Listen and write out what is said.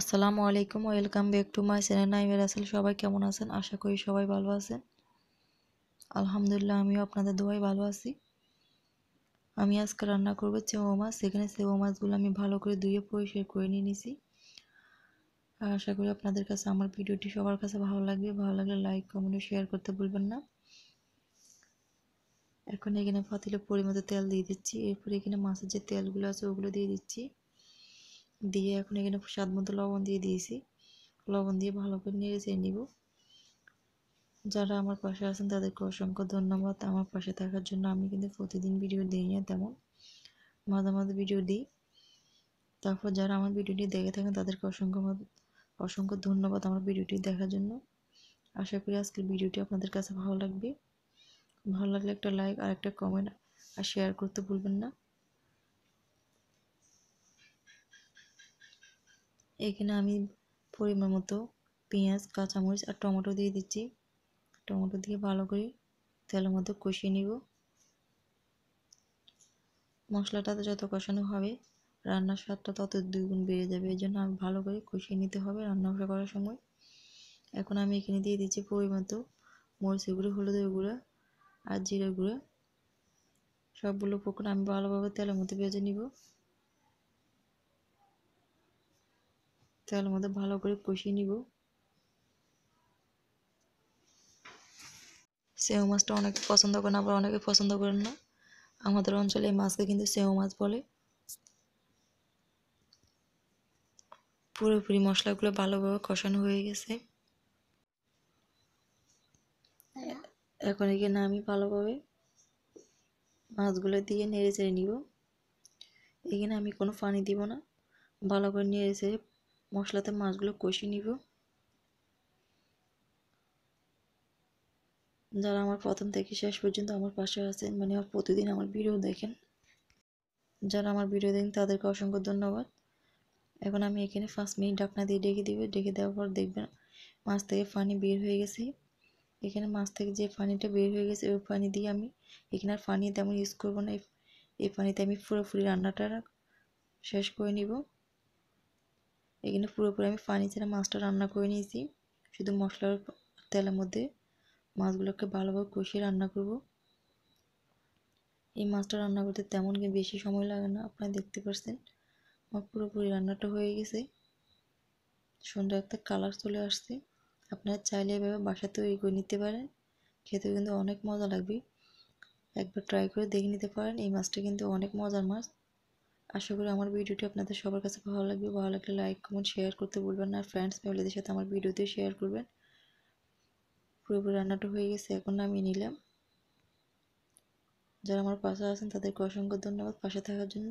আসসালামু আলাইকুম welcome back to my channel আমি রাসেল সবাই কেমন আছেন আশা করি সবাই ভালো আছেন আলহামদুলিল্লাহ আমিও আপনাদের দোয়াই ভালো আছি আমি আজকে রান্না করবো চেও মাছ সেখানে চেও মাছগুলো আমি ভালো করে ধুয়ে পরিষ্কার করে নিয়ে নিছি আর আশা করি আপনাদের কাছে আমার ভিডিওটি সবার কাছে ভালো লাগবে ভালো লাগলে লাইক কমেন্ট শেয়ার করতে ভুলবেন না এখন এখানে ফাতিলের পরিমাণে তেল দিয়ে দিচ্ছি এরপরে এখানে মাছের যে তেলগুলো আছে ওগুলো দিয়ে দিচ্ছি দিয়ে এখন এখানে স্বাদ মতো লবণ দিয়ে দিয়েছি লবণ দিয়ে ভালো করে নেড়েছে নিব যারা আমার পাশে আছেন তাদেরকে অসংখ্য ধন্যবাদ আমার পাশে থাকার জন্য আমি কিন্তু প্রতিদিন ভিডিও দিই না তেমন মাঝে মাঝে ভিডিও দিই তারপর যারা আমার ভিডিওটি দেখে থাকেন তাদেরকে অসংখ্য অসংখ্য ধন্যবাদ আমার ভিডিওটি দেখার জন্য আশা করি আজকের ভিডিওটি আপনাদের কাছে ভালো লাগবে ভালো লাগলে একটা লাইক আর একটা কমেন্ট আর শেয়ার করতে ভুলবেন না এখানে আমি পরিমাণ মতো পেঁয়াজ কাঁচামরিচ আর টমেটো দিয়ে দিচ্ছি টমেটো দিয়ে ভালো করে তেলের মধ্যে কষিয়ে নিব মশলাটা যত কষানো হবে রান্নার স্বাদটা তত দুগুণ বেড়ে যাবে এই জন্য আমি ভালো করে কষিয়ে নিতে হবে রান্না করার সময় এখন আমি এখানে দিয়ে দিচ্ছি পরিমতো মরিচের গুঁড়ো হলুদের গুঁড়ো আর জিরে গুঁড়ো সবগুলো পোকন আমি ভালোভাবে তেলের মধ্যে ভেজে নিব তেল মধ্যে ভালো করে কষিয়ে নিব সেও মাছটা অনেকে পছন্দ করেন আবার অনেকে পছন্দ করেন না আমাদের অঞ্চলে এই মাছকে কিন্তু সেও মাছ বলে পুরোপুরি মশলাগুলো ভালোভাবে কষানো হয়ে গেছে এখন এখানে আমি ভালোভাবে মাছগুলো দিয়ে নেড়ে চেড়ে নিব এখানে আমি কোনো পানি দিব না ভালো করে নেড়ে চেড়ে মশলাতে মাছগুলো কষি নিব যারা আমার প্রথম থেকে শেষ পর্যন্ত আমার পাশে আছেন মানে আমার প্রতিদিন আমার ভিডিও দেখেন যারা আমার ভিডিও দেখেন তাদেরকে অসংখ্য ধন্যবাদ এখন আমি এখানে পাঁচ মিনিট ঢাকনা দিয়ে ডেকে দিব ডেকে দেওয়ার পর দেখবেন মাছ থেকে পানি বের হয়ে গেছে এখানে মাছ থেকে যে পানিটা বের হয়ে গেছে ওই পানি দিয়ে আমি এখানে আর পানি তেমন ইউজ করবো না এই পানিতে আমি পুরোপুরি রান্নাটা শেষ করে নিব এখানে পুরোপুরি আমি পানি ছাড়া মাছটা রান্না করে নিয়েছি শুধু মশলার তেলের মধ্যে মাছগুলোকে ভালোভাবে কষিয়ে রান্না করব এই মাছটা রান্না করতে তেমন বেশি সময় লাগে না আপনারা দেখতে পাচ্ছেন আমার পুরোপুরি রান্নাটা হয়ে গেছে সুন্দর একটা কালার চলে আসছে আপনারা চাইলে এভাবে বাসা তৈরি করে নিতে পারেন খেতে কিন্তু অনেক মজা লাগবে একবার ট্রাই করে দেখে নিতে পারেন এই মাছটা কিন্তু অনেক মজার মাছ আশা করি আমার ভিডিওটি আপনাদের সবার কাছে ভালো লাগবে ভালো লাগলে লাইক কমেন্ট শেয়ার করতে বলবেন না আর ফ্রেন্ডস ফ্যামিলিদের সাথে আমার ভিডিওতে শেয়ার করবেন পুরোপুরি রান্নাটা হয়ে গেছে এখন নামিয়ে নিলাম যারা আমার পাশে আছেন তাদেরকে অসংখ্য ধন্যবাদ পাশে থাকার জন্য